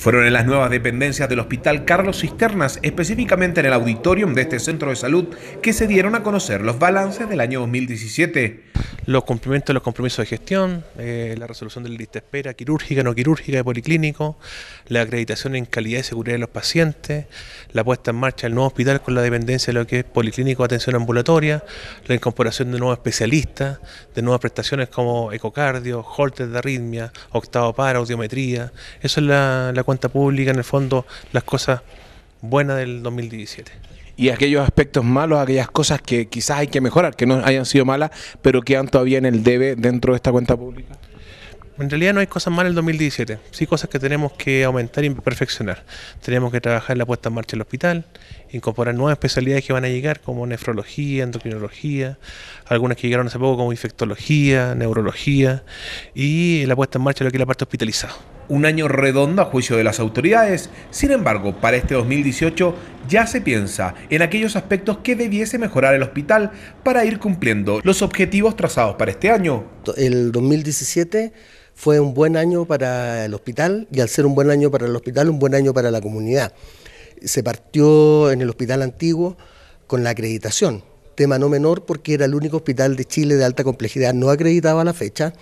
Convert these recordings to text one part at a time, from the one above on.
Fueron en las nuevas dependencias del Hospital Carlos Cisternas, específicamente en el auditorium de este centro de salud, que se dieron a conocer los balances del año 2017 los cumplimientos de los compromisos de gestión, eh, la resolución de la lista espera quirúrgica, no quirúrgica, de policlínico, la acreditación en calidad y seguridad de los pacientes, la puesta en marcha del nuevo hospital con la dependencia de lo que es policlínico, atención ambulatoria, la incorporación de nuevos especialistas, de nuevas prestaciones como ecocardio, holter de arritmia, octavo para, audiometría. Eso es la, la cuenta pública, en el fondo, las cosas buena del 2017. Y aquellos aspectos malos, aquellas cosas que quizás hay que mejorar, que no hayan sido malas, pero quedan todavía en el debe dentro de esta cuenta pública. En realidad no hay cosas malas en el 2017, sí cosas que tenemos que aumentar y perfeccionar. Tenemos que trabajar en la puesta en marcha del hospital, incorporar nuevas especialidades que van a llegar como nefrología, endocrinología, algunas que llegaron hace poco como infectología, neurología y la puesta en marcha de lo que es la parte hospitalizada. Un año redondo a juicio de las autoridades. Sin embargo, para este 2018 ya se piensa en aquellos aspectos que debiese mejorar el hospital para ir cumpliendo los objetivos trazados para este año. El 2017 fue un buen año para el hospital y al ser un buen año para el hospital, un buen año para la comunidad. Se partió en el hospital antiguo con la acreditación, tema no menor porque era el único hospital de Chile de alta complejidad no acreditaba a la fecha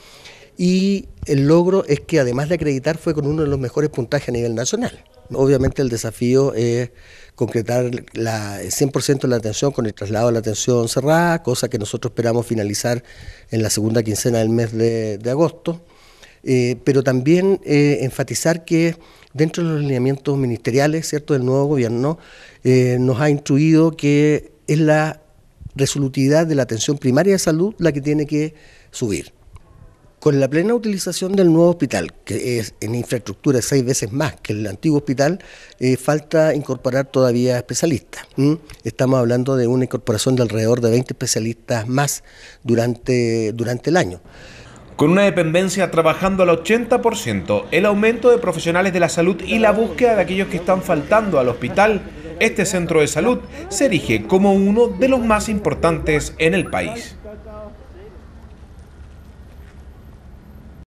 y el logro es que además de acreditar fue con uno de los mejores puntajes a nivel nacional. Obviamente el desafío es concretar el 100% de la atención con el traslado de la atención cerrada, cosa que nosotros esperamos finalizar en la segunda quincena del mes de, agosto, eh, pero también eh, enfatizar que dentro de los lineamientos ministeriales cierto del nuevo gobierno eh, nos ha instruido que es la resolutividad de la atención primaria de salud la que tiene que subir con la plena utilización del nuevo hospital, que es en infraestructura seis veces más que el antiguo hospital, eh, falta incorporar todavía especialistas. Estamos hablando de una incorporación de alrededor de 20 especialistas más durante, durante el año. Con una dependencia trabajando al 80%, el aumento de profesionales de la salud y la búsqueda de aquellos que están faltando al hospital, este centro de salud se erige como uno de los más importantes en el país.